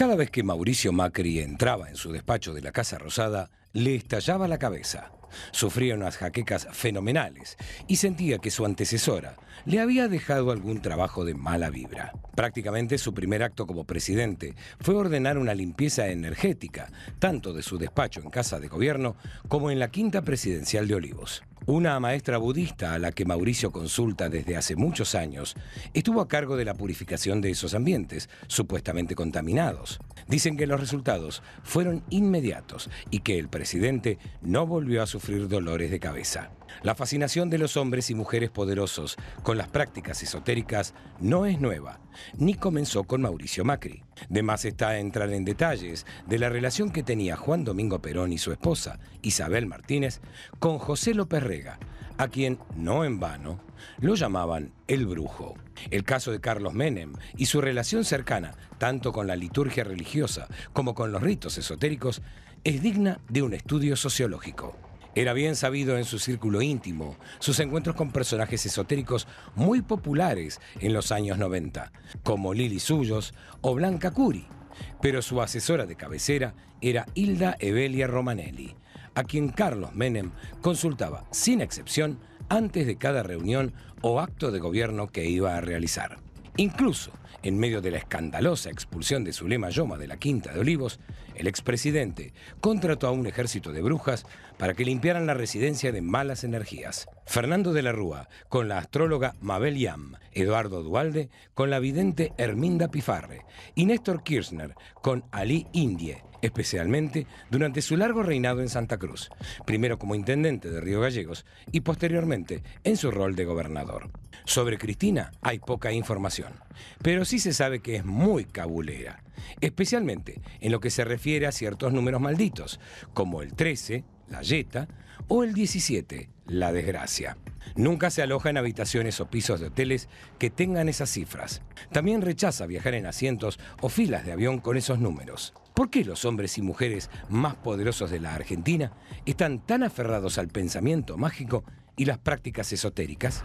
Cada vez que Mauricio Macri entraba en su despacho de la Casa Rosada, le estallaba la cabeza. Sufría unas jaquecas fenomenales y sentía que su antecesora le había dejado algún trabajo de mala vibra. Prácticamente su primer acto como presidente fue ordenar una limpieza energética, tanto de su despacho en Casa de Gobierno como en la Quinta Presidencial de Olivos. Una maestra budista a la que Mauricio consulta desde hace muchos años estuvo a cargo de la purificación de esos ambientes, supuestamente contaminados. Dicen que los resultados fueron inmediatos y que el presidente no volvió a sufrir dolores de cabeza. La fascinación de los hombres y mujeres poderosos con las prácticas esotéricas no es nueva, ni comenzó con Mauricio Macri. De más está entrar en detalles de la relación que tenía Juan Domingo Perón y su esposa, Isabel Martínez, con José López Rey a quien, no en vano, lo llamaban el brujo. El caso de Carlos Menem y su relación cercana, tanto con la liturgia religiosa como con los ritos esotéricos, es digna de un estudio sociológico. Era bien sabido en su círculo íntimo sus encuentros con personajes esotéricos muy populares en los años 90, como Lili Suyos o Blanca Curi, pero su asesora de cabecera era Hilda Evelia Romanelli, a quien Carlos Menem consultaba sin excepción antes de cada reunión o acto de gobierno que iba a realizar. Incluso en medio de la escandalosa expulsión de Zulema Yoma de la Quinta de Olivos, el expresidente contrató a un ejército de brujas para que limpiaran la residencia de malas energías. Fernando de la Rúa con la astróloga Mabel Yam, Eduardo Dualde con la vidente Herminda Pifarre y Néstor Kirchner con Ali Indie, especialmente durante su largo reinado en Santa Cruz, primero como intendente de Río Gallegos y posteriormente en su rol de gobernador. Sobre Cristina hay poca información, pero sí se sabe que es muy cabulera, especialmente en lo que se refiere a ciertos números malditos, como el 13, la yeta, o el 17, la desgracia. Nunca se aloja en habitaciones o pisos de hoteles que tengan esas cifras. También rechaza viajar en asientos o filas de avión con esos números. ¿Por qué los hombres y mujeres más poderosos de la Argentina están tan aferrados al pensamiento mágico y las prácticas esotéricas?